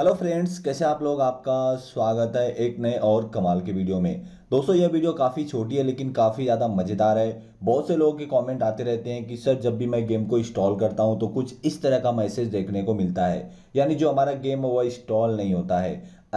hello friends कैसे आप लोग आपका स्वागत है एक नए और कमाल के वीडियो में दोस्तों यह वीडियो काफ़ी छोटी है लेकिन काफ़ी ज़्यादा मज़ेदार है बहुत से लोगों के कमेंट आते रहते हैं कि सर जब भी मैं गेम को इंस्टॉल करता हूं तो कुछ इस तरह का मैसेज देखने को मिलता है यानी जो हमारा गेम है वह इंस्टॉल नहीं होता है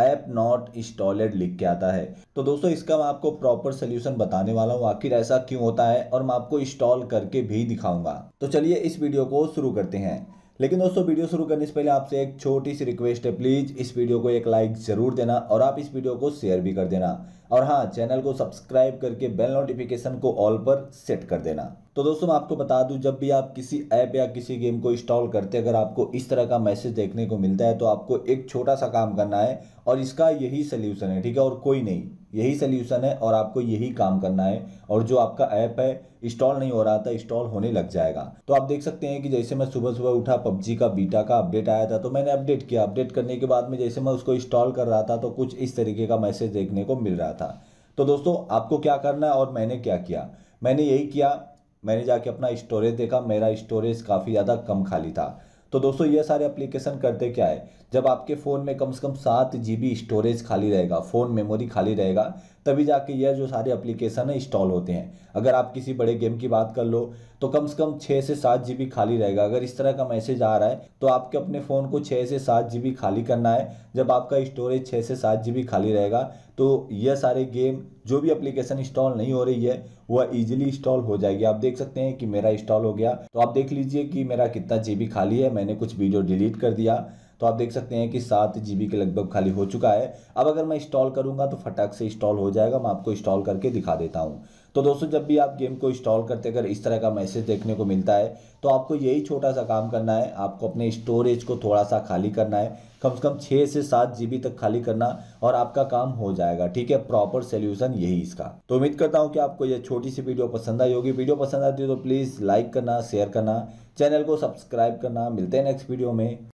ऐप नॉट इंस्टॉलेड लिख के आता है तो दोस्तों इसका मैं आपको प्रॉपर सोल्यूशन बताने वाला हूँ आखिर ऐसा क्यों होता है और मैं आपको इंस्टॉल करके भी दिखाऊंगा तो चलिए इस वीडियो को शुरू करते हैं लेकिन दोस्तों वीडियो शुरू करने से पहले आपसे एक छोटी सी रिक्वेस्ट है प्लीज़ इस वीडियो को एक लाइक ज़रूर देना और आप इस वीडियो को शेयर भी कर देना और हाँ चैनल को सब्सक्राइब करके बेल नोटिफिकेशन को ऑल पर सेट कर देना तो दोस्तों मैं आपको बता दूं जब भी आप किसी ऐप या किसी गेम को इंस्टॉल करते अगर आपको इस तरह का मैसेज देखने को मिलता है तो आपको एक छोटा सा काम करना है और इसका यही सल्यूशन है ठीक है और कोई नहीं यही सल्यूशन है और आपको यही काम करना है और जो आपका ऐप है इंस्टॉल नहीं हो रहा था इंस्टॉल होने लग जाएगा तो आप देख सकते हैं कि जैसे मैं सुबह सुबह उठा पबजी का बीटा का अपडेट आया था तो मैंने अपडेट किया अपडेट करने के बाद में जैसे मैं उसको इंस्टॉल कर रहा था तो कुछ इस तरीके का मैसेज देखने को मिल रहा था तो दोस्तों आपको क्या करना है और मैंने क्या किया मैंने यही किया मैंने जाके अपना स्टोरेज देखा मेरा स्टोरेज काफ़ी ज़्यादा कम खाली था तो दोस्तों ये सारे एप्लीकेशन करते क्या है जब आपके फ़ोन में कम से कम सात जी स्टोरेज खाली रहेगा फ़ोन मेमोरी खाली रहेगा तभी जाके ये जो सारे एप्लीकेशन है इंस्टॉल होते हैं अगर आप किसी बड़े गेम की बात कर लो तो कम से कम छः से सात जी खाली रहेगा अगर इस तरह का मैसेज आ रहा है तो आपके अपने फ़ोन को छः से सात जी खाली करना है जब आपका स्टोरेज छः से सात जी खाली रहेगा तो यह सारे गेम जो भी एप्लीकेशन इंस्टॉल नहीं हो रही है वह इजीली इंस्टॉल हो जाएगी आप देख सकते हैं कि मेरा इंस्टॉल हो गया तो आप देख लीजिए कि मेरा कितना जीबी खाली है मैंने कुछ वीडियो डिलीट कर दिया तो आप देख सकते हैं कि सात जी के लगभग खाली हो चुका है अब अगर मैं इंस्टॉल करूँगा तो फटाक से इंस्टॉल हो जाएगा मैं आपको इंस्टॉल करके दिखा देता हूँ तो दोस्तों जब भी आप गेम को इंस्टॉल करते अगर इस तरह का मैसेज देखने को मिलता है तो आपको यही छोटा सा काम करना है आपको अपने स्टोरेज को थोड़ा सा खाली करना है कम से कम छः से सात जी तक खाली करना और आपका काम हो जाएगा ठीक है प्रॉपर सोल्यूशन यही इसका तो उम्मीद करता हूँ कि आपको यह छोटी सी वीडियो पसंद आई होगी वीडियो पसंद आती है तो प्लीज़ लाइक करना शेयर करना चैनल को सब्सक्राइब करना मिलते हैं नेक्स्ट वीडियो में